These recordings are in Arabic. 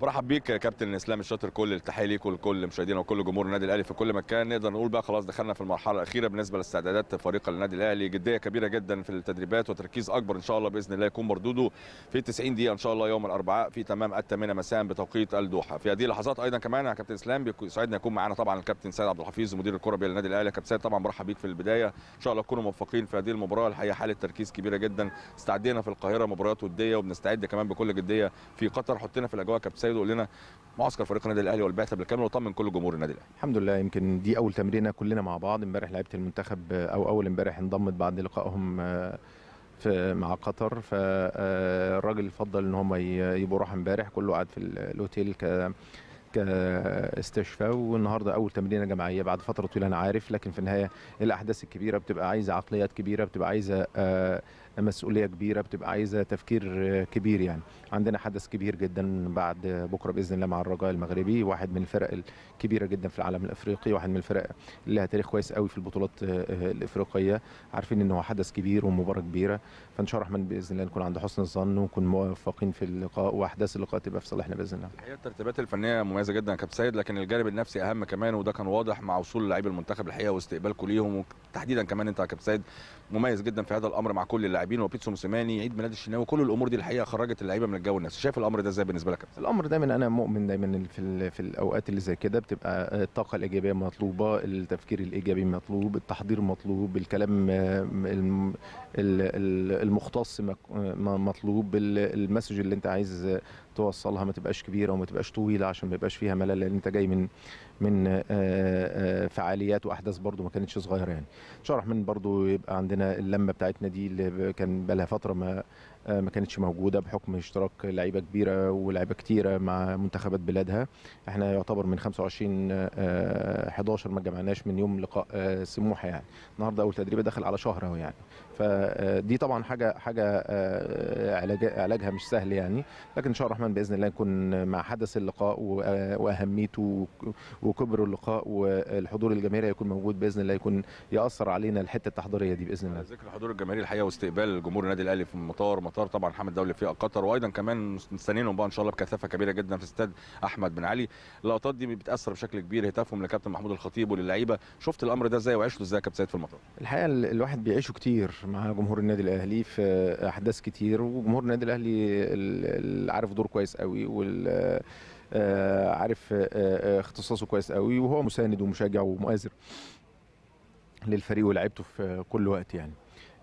برحب بيك كابتن اسلام الشاطر كل التحيه ليك ولكل مشاهدينا وكل جمهور النادي الاهلي في كل مكان نقدر نقول بقى خلاص دخلنا في المرحله الاخيره بالنسبه لاستعدادات فريق النادي الاهلي جديه كبيره جدا في التدريبات وتركيز اكبر ان شاء الله باذن الله يكون مردوده في 90 دقيقه ان شاء الله يوم الاربعاء في تمام الثامنه مساء بتوقيت الدوحه في هذه اللحظات ايضا كمان يا كابتن اسلام بيسعدنا يكون معانا طبعا الكابتن سيد عبد الحفيظ مدير الكره بالنادي الاهلي كابتن سيد طبعا برحب بيك في البدايه ان شاء الله تكونوا موفقين في هذه المباراه الحقيقه حاله تركيز كبيره جدا استعدينا في القاهره مباريات وديه وبنستعد كمان بكل جديه في قطر حطينا في الاجواء كابتن السيد وقول لنا معسكر فريق النادي الاهلي والبعثه بالكامل وطمن كل جمهور النادي الاهلي الحمد لله يمكن دي اول تمرينه كلنا مع بعض امبارح لعيبه المنتخب او اول امبارح انضمت بعد لقائهم آه، في مع قطر فالراجل آه، فضل ان هم يبقوا راح امبارح كله قعد في الاوتيل ك كاستشفاء والنهارده اول تمرينه جماعيه بعد فتره طويله انا عارف لكن في النهايه الاحداث الكبيره بتبقى عايزه عقليات كبيره بتبقى عايزه آه، مسؤوليه كبيره بتبقى عايزه تفكير كبير يعني عندنا حدث كبير جدا بعد بكره باذن الله مع الرجاء المغربي واحد من الفرق الكبيره جدا في العالم الافريقي واحد من الفرق اللي لها تاريخ كويس قوي في البطولات آه، الافريقيه عارفين ان هو حدث كبير ومباراه كبيره فان شاء الله الرحمن باذن الله نكون عند حسن الظن ونكون موفقين في اللقاء واحداث اللقاء تبقى في صالحنا باذن الله الحقيقه الترتيبات الفنيه مميزه جدا يا كابتن سيد لكن الجانب النفسي اهم كمان وده كان واضح مع وصول لاعبي المنتخب الحقيقه واستقبالكم ليهم وتحديدا كمان انت يا كابتن سيد مميز جدا في هذا الامر مع كل اللاعبين وبيتسو موسيماني عيد ميلاد الشناوي كل الامور دي الحقيقه خرجت اللعيبه من الجو النفسي شايف الامر ده ازاي بالنسبه لك الامر دايما انا مؤمن دايما في في الاوقات اللي زي كده بتبقى الطاقه الايجابيه مطلوبه التفكير الايجابي مطلوب التحضير مطلوب الكلام المختص مطلوب المسج اللي انت عايز توصلها ما تبقاش كبيره وما تبقاش طويله عشان ما يبقاش فيها ملل لان انت جاي من من آه، آه، فعاليات واحداث برضو ما كانتش صغيره يعني شرح من برضو يبقى عندنا اللمه بتاعتنا دي اللي كان بقى لها فتره ما آه، ما كانتش موجوده بحكم اشتراك لعيبه كبيره ولعيبه كتيره مع منتخبات بلادها احنا يعتبر من 25 11 آه، ما جمعناش من يوم لقاء آه، سموحه يعني النهارده اول تدريبه دخل على شهر اهو يعني فدي طبعا حاجه حاجه علاجها مش سهل يعني لكن ان شاء الله الرحمن باذن الله نكون مع حدث اللقاء واهميته وكبر اللقاء والحضور الجماهيري هيكون موجود باذن الله يكون ياثر علينا الحته التحضيريه دي باذن الله ذكر حضور الجماهيري الحقيقه واستقبال جمهور النادي الاهلي في المطار مطار قطر طبعا حامد دولي في قطر وايضا كمان مستنيينهم بقى ان شاء الله بكثافه كبيره جدا في استاد احمد بن علي اللقطات دي بتاثر بشكل كبير هتافهم لكابتن محمود الخطيب وللعيبه شفت الامر ده ازاي وعشته ازاي كابتن سيد في المطار الحقيقه الواحد بيعيشه كتير مع جمهور النادي الاهلي في احداث كتير وجمهور النادي الاهلي عارف دور كويس قوي وال آه، عارف آه، آه، اختصاصه كويس قوي وهو مساند ومشجع ومؤازر للفريق ولعيبته في كل وقت يعني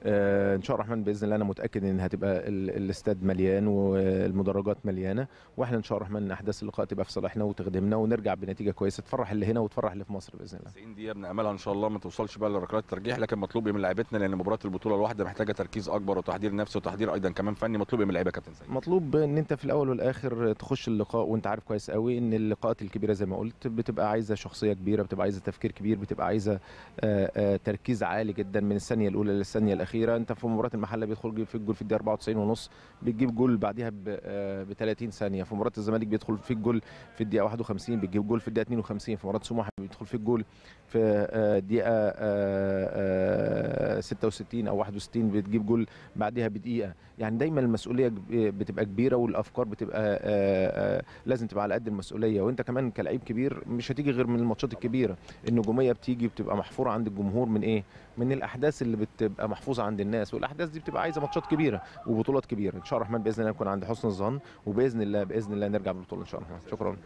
آه، ان شاء الله الرحمن باذن الله انا متاكد ان هتبقى الاستاد مليان والمدرجات مليانه واحنا ان شاء الله الرحمن احداث اللقاء تبقى في صالحنا وتخدمنا ونرجع بنتيجه كويسه تفرح اللي هنا وتفرح اللي في مصر باذن الله 90 دقيقه بناملها ان شاء الله ما توصلش بقى لركلات الترجيح لكن مطلوب من لعيبتنا لان مباراه البطوله الواحده محتاجه تركيز اكبر وتحضير نفسي وتحضير ايضا كمان فني مطلوب إيه من اللعيبه كابتن سيد مطلوب ان انت في الاول والاخر تخش اللقاء وانت عارف كويس قوي ان اللقاءات الكبيره زي ما قلت بتبقى عايزه شخصيه كبيره بتبقى عايزه تفكير كبير بتبقى عايزه آه، آه، تركيز عالي جدا من الثانيه الاولى للثانيه الاخيره الاخيره انت في مباراه المحله بيدخل في الجول في الدقيقه 94 ونص بتجيب جول بعدها ب 30 آه، ثانيه في مباراه الزمالك بيدخل في الجول في الدقيقه 51 بتجيب جول في الدقيقه 52 في مباراه سموحه بيدخل في الجول في الدقيقه آه، 66 آه، او 61 بتجيب جول بعدها بدقيقه يعني دايما المسؤوليه بتبقى كبيره والافكار بتبقى لازم تبقى على قد المسؤوليه وانت كمان كلاعب كبير مش هتيجي غير من الماتشات الكبيره النجوميه بتيجي بتبقى محفوره عند الجمهور من ايه من الاحداث اللي بتبقى محفوظه عند الناس والاحداث دي بتبقى عايزه ماتشات كبيره وبطولات كبيره ان شاء الله الرحمن باذن الله نكون عند حسن الظن وباذن الله باذن الله نرجع بالبطوله ان شاء الله شكرا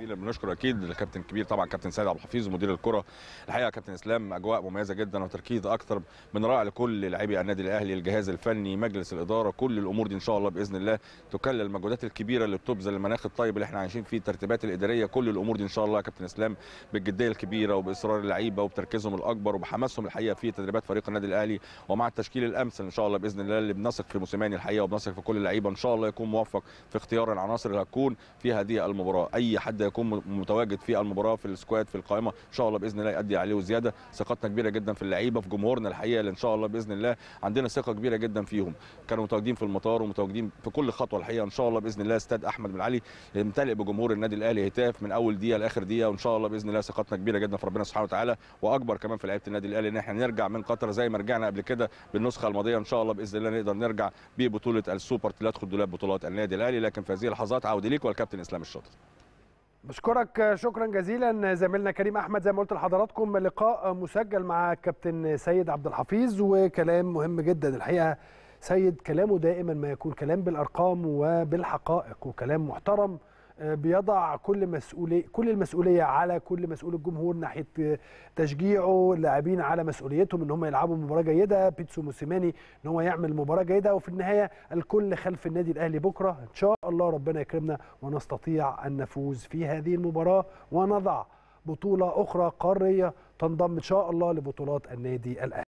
كبير بنشكر اكيد الكابتن الكبير طبعا كابتن سيد عبد الحفيظ مدير الكره الحقيقه كابتن اسلام اجواء مميزه جدا وتركيز اكثر من رائع لكل لاعبي النادي الاهلي الجهاز الفني مجلس الاداره كل الامور دي ان شاء الله باذن الله تكلل المجهودات الكبيره اللي بتبذل المناخ الطيب اللي احنا عايشين فيه الترتيبات الاداريه كل الامور دي ان شاء الله يا كابتن اسلام بالجديه الكبيره وباصرار اللعيبه وبتركيزهم الاكبر وبحماسهم الحقيقه في تدريبات فريق النادي الاهلي ومع التشكيل الامثل ان شاء الله باذن الله اللي بنثق في موسيماني الحقيقه وبنثق في كل اللعيبه ان شاء الله يكون موفق في اختيار العناصر اللي هتكون في هذه المباراه اي حد سيكون متواجد في المباراه في السكواد في القائمه ان شاء الله باذن الله يؤدي عليه وزياده ثقتنا كبيره جدا في اللعيبه في جمهورنا الحقيقه اللي ان شاء الله باذن الله عندنا ثقه كبيره جدا فيهم كانوا متواجدين في المطار ومتواجدين في كل خطوه الحقيقه ان شاء الله باذن الله استاد احمد بن علي يمتلئ بجمهور النادي الاهلي هتاف من اول دقيقه لاخر دقيقه وان شاء الله باذن الله ثقتنا كبيره جدا في ربنا سبحانه وتعالى واكبر كمان في لعيبه النادي الاهلي ان احنا نرجع من قطر زي ما رجعنا قبل كده بالنسخه الماضيه ان شاء الله باذن الله نقدر نرجع ببطوله السوبر لا دولاب بطولات النادي الاهلي لكن في هذه اللحظات عود ليك والكابتن اسلام الشاطر بشكرك شكرا جزيلا زميلنا كريم احمد زي ما قلت لحضراتكم لقاء مسجل مع كابتن سيد عبد الحفيظ وكلام مهم جدا الحقيقه سيد كلامه دائما ما يكون كلام بالارقام وبالحقائق وكلام محترم بيضع كل مسؤوليه كل المسؤوليه على كل مسؤول الجمهور ناحيه تشجيعه اللاعبين على مسؤوليتهم ان هم يلعبوا مباراه جيده بيتسو موسيماني ان هو يعمل مباراه جيده وفي النهايه الكل خلف النادي الاهلي بكره ان شاء الله ربنا يكرمنا ونستطيع ان نفوز في هذه المباراه ونضع بطوله اخرى قاريه تنضم ان شاء الله لبطولات النادي الاهلي